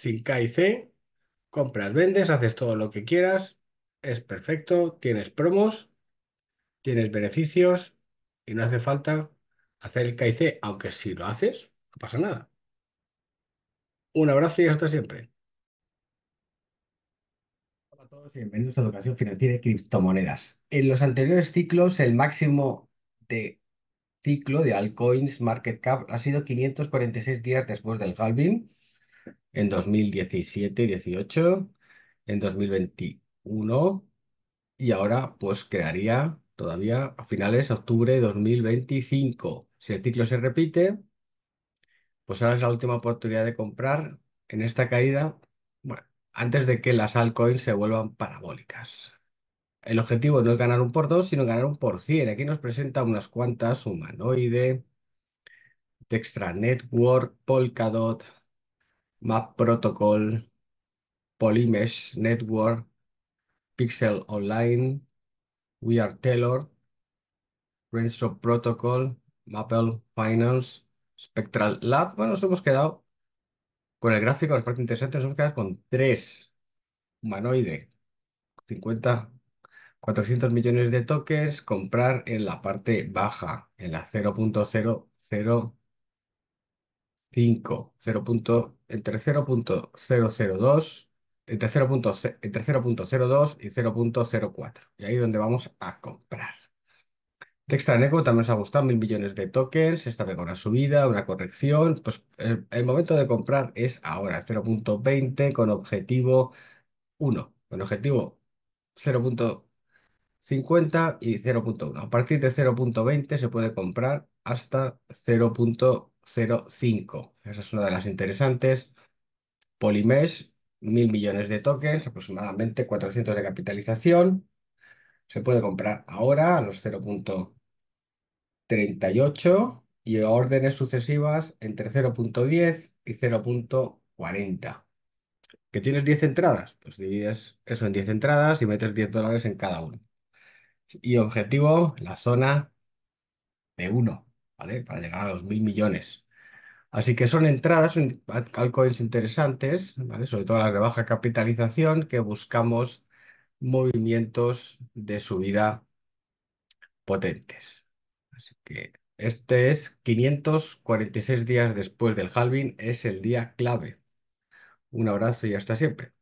sin K C, compras, vendes, haces todo lo que quieras, es perfecto, tienes promos, tienes beneficios y no hace falta hacer el K y aunque si lo haces, no pasa nada. Un abrazo y hasta siempre. Hola a todos y bienvenidos a Educación Financiera y Criptomonedas. En los anteriores ciclos, el máximo de ciclo de altcoins market cap ha sido 546 días después del halving en 2017-18, en 2021 y ahora pues quedaría todavía a finales de octubre de 2025. Si el ciclo se repite, pues ahora es la última oportunidad de comprar en esta caída, bueno, antes de que las altcoins se vuelvan parabólicas. El objetivo no es ganar un por dos, sino ganar un por cien. Aquí nos presenta unas cuantas, Humanoide, Dextra Network, Polkadot, Map Protocol, Polymesh Network, Pixel Online, We Are Taylor, Brainstorm Protocol, Maple Finals, Spectral Lab. Bueno, nos hemos quedado con el gráfico, las parte interesante, nos hemos quedado con tres humanoide, 50, 400 millones de toques, comprar en la parte baja, en la 0.005, 0 entre 0.002, entre 0.02 y 0.04. Y ahí es donde vamos a comprar. Textraneco también nos ha gustado, mil millones de tokens, esta vez con una subida, una corrección. Pues el, momento de comprar es ahora, 0.20 con objetivo 1, con objetivo 0.50 y 0.1. A partir de 0.20 se puede comprar hasta 0. 0,5. Esa es una de las interesantes. Polymesh, mil millones de tokens, aproximadamente 400 de capitalización. Se puede comprar ahora a los 0.38 y órdenes sucesivas entre 0.10 y 0.40. ¿Que tienes 10 entradas? Pues divides eso en 10 entradas y metes 10 dólares en cada uno. Y objetivo, la zona de 1. Para llegar a los mil millones. Así que son entradas, son altcoins interesantes, Sobre todo las de baja capitalización, que buscamos movimientos de subida potentes. Así que este es 546 días después del halving, es el día clave. Un abrazo y hasta siempre.